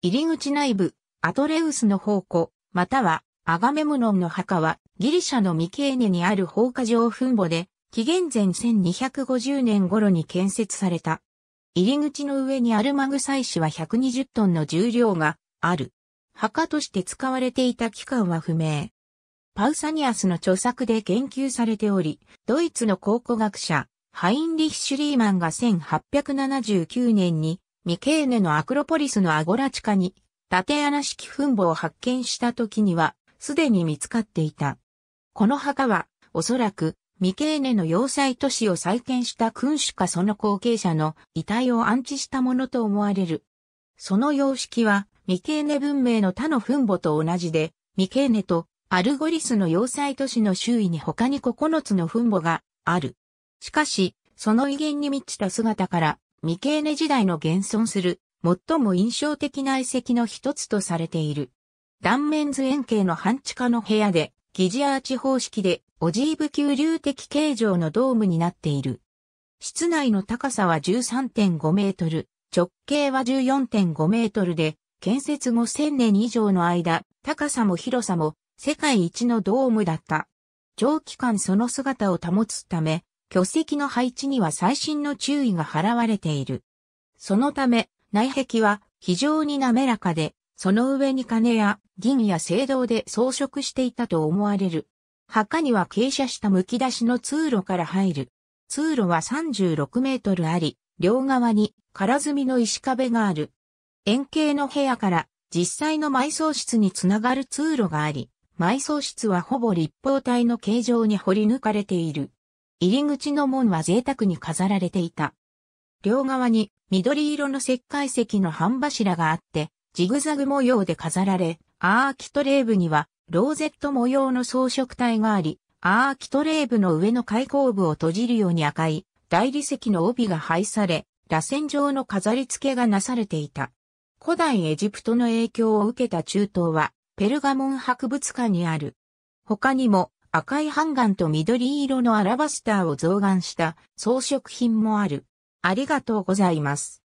入り口内部、アトレウスの宝庫、またはアガメムノンの墓はギリシャのミケーネにある放火場墳墓で、紀元前1250年頃に建設された。入り口の上にアルマグサイシは120トンの重量がある。墓として使われていた期間は不明。パウサニアスの著作で研究されており、ドイツの考古学者、ハインリヒ・シュリーマンが1879年にミケーネのアクロポリスのアゴラ地下に、縦穴式墳墓を発見した時には、すでに見つかっていた。この墓は、おそらく、ミケーネの要塞都市を再建した君主かその後継者の遺体を安置したものと思われる。その様式は、ミケーネ文明の他の墳墓と同じで、ミケーネとアルゴリスの要塞都市の周囲に他に9つの墳墓がある。しかし、その威厳に満ちた姿から、未経ネ時代の現存する、最も印象的な遺跡の一つとされている。断面図円形の半地下の部屋で、ギジアーチ方式で、オジーブ級流的形状のドームになっている。室内の高さは13.5メートル、直径は14.5メートルで、建設後1000年以上の間、高さも広さも世界一のドームだった。長期間その姿を保つため、巨石の配置には最新の注意が払われている。そのため、内壁は非常に滑らかで、その上に金や銀や青銅で装飾していたと思われる。墓には傾斜した剥き出しの通路から入る。通路は36メートルあり、両側に空積みの石壁がある。円形の部屋から実際の埋葬室につながる通路があり、埋葬室はほぼ立方体の形状に掘り抜かれている。入り口の門は贅沢に飾られていた。両側に緑色の石灰石の半柱があって、ジグザグ模様で飾られ、アーキトレーブにはローゼット模様の装飾体があり、アーキトレーブの上の開口部を閉じるように赤い大理石の帯が配され、螺旋状の飾り付けがなされていた。古代エジプトの影響を受けた中東は、ペルガモン博物館にある。他にも、赤い半眼と緑色のアラバスターを増眼した装飾品もある。ありがとうございます。